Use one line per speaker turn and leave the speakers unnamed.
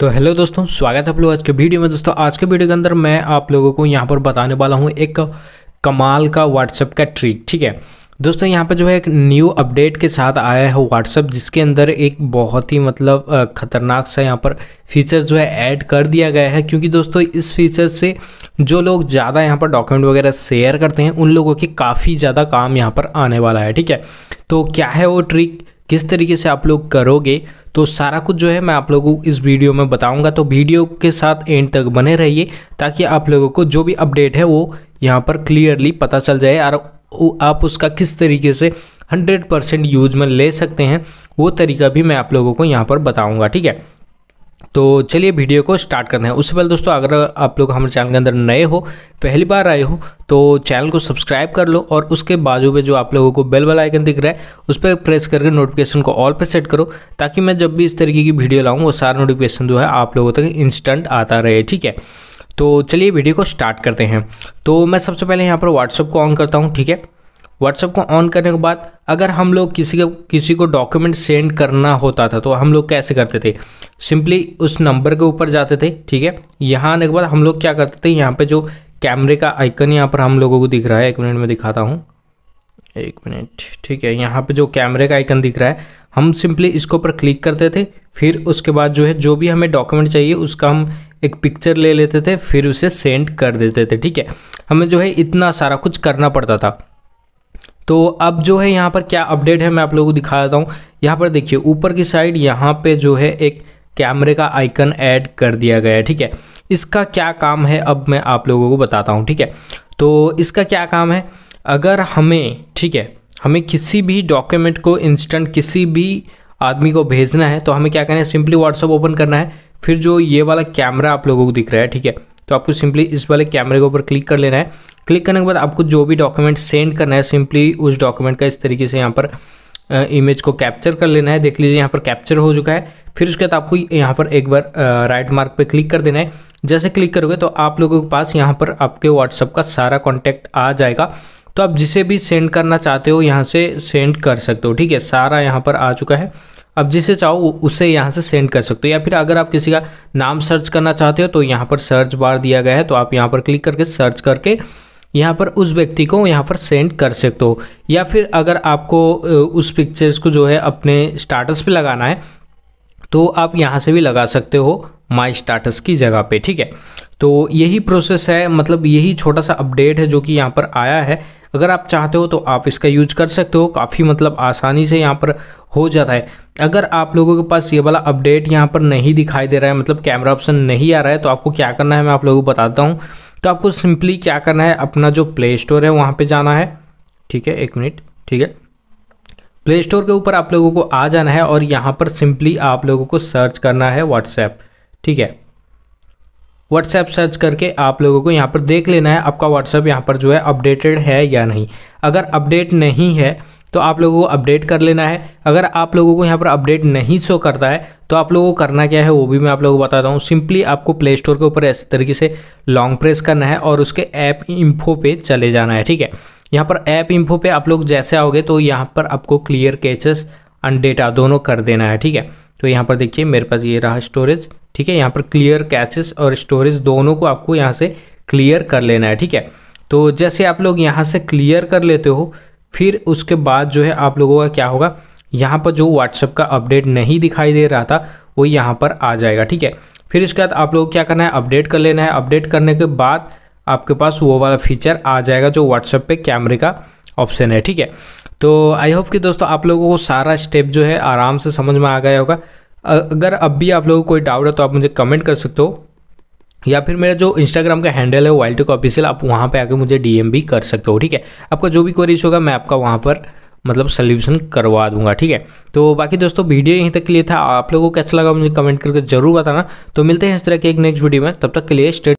तो हेलो दोस्तों स्वागत है आप लोग आज के वीडियो में दोस्तों आज के वीडियो के अंदर मैं आप लोगों को यहाँ पर बताने वाला हूँ एक कमाल का व्हाट्सएप का ट्रिक ठीक है दोस्तों यहाँ पर जो है एक न्यू अपडेट के साथ आया है व्हाट्सअप जिसके अंदर एक बहुत ही मतलब ख़तरनाक सा यहाँ पर फीचर जो है ऐड कर दिया गया है क्योंकि दोस्तों इस फीचर से जो लोग ज़्यादा यहाँ पर डॉक्यूमेंट वगैरह शेयर करते हैं उन लोगों के काफ़ी ज़्यादा काम यहाँ पर आने वाला है ठीक है तो क्या है वो ट्रिक किस तरीके से आप लोग करोगे तो सारा कुछ जो है मैं आप लोगों को इस वीडियो में बताऊंगा तो वीडियो के साथ एंड तक बने रहिए ताकि आप लोगों को जो भी अपडेट है वो यहाँ पर क्लियरली पता चल जाए और आप उसका किस तरीके से 100 परसेंट यूज में ले सकते हैं वो तरीका भी मैं आप लोगों को यहाँ पर बताऊँगा ठीक है तो चलिए वीडियो को स्टार्ट करते हैं उससे पहले दोस्तों अगर आप लोग हमारे चैनल के अंदर नए हो पहली बार आए हो तो चैनल को सब्सक्राइब कर लो और उसके बाजू पे जो आप लोगों को बेल वाला आइकन दिख रहा है उस पर प्रेस करके नोटिफिकेशन को ऑल पर सेट करो ताकि मैं जब भी इस तरीके की वीडियो लाऊँ वो सारा नोटिफिकेशन जो है आप लोगों तक इंस्टेंट आता रहे ठीक है तो चलिए वीडियो को स्टार्ट करते हैं तो मैं सबसे पहले यहाँ पर व्हाट्सअप को ऑन करता हूँ ठीक है व्हाट्सअप को ऑन करने के बाद अगर हम लोग किसी को किसी को डॉक्यूमेंट सेंड करना होता था तो हम लोग कैसे करते थे सिंपली उस नंबर के ऊपर जाते थे ठीक है यहाँ आने के बाद हम लोग क्या करते थे यहाँ पे जो कैमरे का आइकन यहाँ पर हम लोगों को दिख रहा है एक मिनट में दिखाता हूँ एक मिनट ठीक है यहाँ पर जो कैमरे का आइकन दिख रहा है हम सिंपली इसके ऊपर क्लिक करते थे फिर उसके बाद जो है जो भी हमें डॉक्यूमेंट चाहिए उसका हम एक पिक्चर ले लेते थे फिर उसे सेंड कर देते थे ठीक है हमें जो है इतना सारा कुछ करना पड़ता था तो अब जो है यहाँ पर क्या अपडेट है मैं आप लोगों को दिखा देता हूँ यहाँ पर देखिए ऊपर की साइड यहाँ पे जो है एक कैमरे का आइकन ऐड कर दिया गया है ठीक है इसका क्या काम है अब मैं आप लोगों को बताता हूँ ठीक है तो इसका क्या काम है अगर हमें ठीक है हमें किसी भी डॉक्यूमेंट को इंस्टेंट किसी भी आदमी को भेजना है तो हमें क्या करना है सिंपली व्हाट्सअप ओपन करना है फिर जो ये वाला कैमरा आप लोगों को दिख रहा है ठीक है तो आपको सिंपली इस वाले कैमरे के ऊपर क्लिक कर लेना है क्लिक करने के बाद आपको जो भी डॉक्यूमेंट सेंड करना है सिंपली उस डॉक्यूमेंट का इस तरीके से यहाँ पर इमेज को कैप्चर कर लेना है देख लीजिए यहाँ पर कैप्चर हो चुका है फिर उसके बाद आपको यहाँ पर एक बार राइट मार्क पे क्लिक कर देना है जैसे क्लिक करोगे तो आप लोगों के पास यहाँ पर आपके व्हाट्सअप का सारा कॉन्टैक्ट आ जाएगा तो आप जिसे भी सेंड करना चाहते हो यहाँ से सेंड कर सकते हो ठीक है सारा यहाँ पर आ चुका है अब जिसे चाहो उसे यहाँ से सेंड कर सकते हो या फिर अगर आप किसी का नाम सर्च करना चाहते हो तो यहाँ पर सर्च बार दिया गया है तो आप यहाँ पर क्लिक करके सर्च करके यहाँ पर उस व्यक्ति को यहाँ पर सेंड कर सकते हो या फिर अगर आपको उस पिक्चर्स को जो है अपने स्टाटस पे लगाना है तो आप यहाँ से भी लगा सकते हो माई स्टाटस की जगह पे ठीक है तो यही प्रोसेस है मतलब यही छोटा सा अपडेट है जो कि यहाँ पर आया है अगर आप चाहते हो तो आप इसका यूज कर सकते हो काफ़ी मतलब आसानी से यहाँ पर हो जाता है अगर आप लोगों के पास ये वाला अपडेट यहाँ पर नहीं दिखाई दे रहा है मतलब कैमरा ऑप्शन नहीं आ रहा है तो आपको क्या करना है मैं आप लोगों को बताता हूँ तो आपको सिंपली क्या करना है अपना जो प्ले स्टोर है वहाँ पे जाना है ठीक है एक मिनट ठीक है प्ले स्टोर के ऊपर आप लोगों को आ जाना है और यहाँ पर सिंपली आप लोगों को सर्च करना है व्हाट्सएप ठीक है व्हाट्सएप सर्च करके आप लोगों को यहाँ पर देख लेना है आपका व्हाट्सएप यहाँ पर जो है अपडेटेड है या नहीं अगर अपडेट नहीं है तो आप लोगों को अपडेट कर लेना है अगर आप लोगों को यहाँ पर अपडेट नहीं शो करता है तो आप लोगों को करना क्या है वो भी मैं आप लोगों को बताता हूँ सिंपली आपको प्ले स्टोर के ऊपर ऐसे तरीके से लॉन्ग प्रेस करना है और उसके ऐप इन्फो पे चले जाना है ठीक है यहाँ पर ऐप इन्फो पे आप लोग जैसे आओगे तो यहाँ पर आपको क्लियर कैचेस एंड डेटा दोनों कर देना है ठीक है तो यहाँ पर देखिए मेरे पास ये रहा स्टोरेज ठीक है यहाँ पर क्लियर कैचेस और स्टोरेज दोनों को आपको यहाँ से क्लियर कर लेना है ठीक है तो जैसे आप लोग यहाँ से क्लियर कर लेते हो फिर उसके बाद जो है आप लोगों का क्या होगा यहाँ पर जो व्हाट्सअप का अपडेट नहीं दिखाई दे रहा था वो यहाँ पर आ जाएगा ठीक है फिर इसके बाद आप लोगों क्या करना है अपडेट कर लेना है अपडेट करने के बाद आपके पास वो वाला फीचर आ जाएगा जो व्हाट्सएप पे कैमरे का ऑप्शन है ठीक है तो आई होप कि दोस्तों आप लोगों को सारा स्टेप जो है आराम से समझ में आ गया होगा अगर अब भी आप लोगों को कोई डाउट है तो आप मुझे कमेंट कर सकते हो या फिर मेरा जो इंस्टाग्राम का हैंडल है वाइल्ड टेक ऑफिशियल आप वहाँ पे आके मुझे डीएम भी कर सकते हो ठीक है आपका जो भी क्वेरीज होगा मैं आपका वहाँ पर मतलब सल्यूशन करवा दूंगा ठीक है तो बाकी दोस्तों वीडियो यहीं तक के लिए था आप लोगों को कैसा लगा मुझे कमेंट करके जरूर बताना तो मिलते हैं इस तरह के एक नेक्स्ट वीडियो में तब तक के लिए स्टेट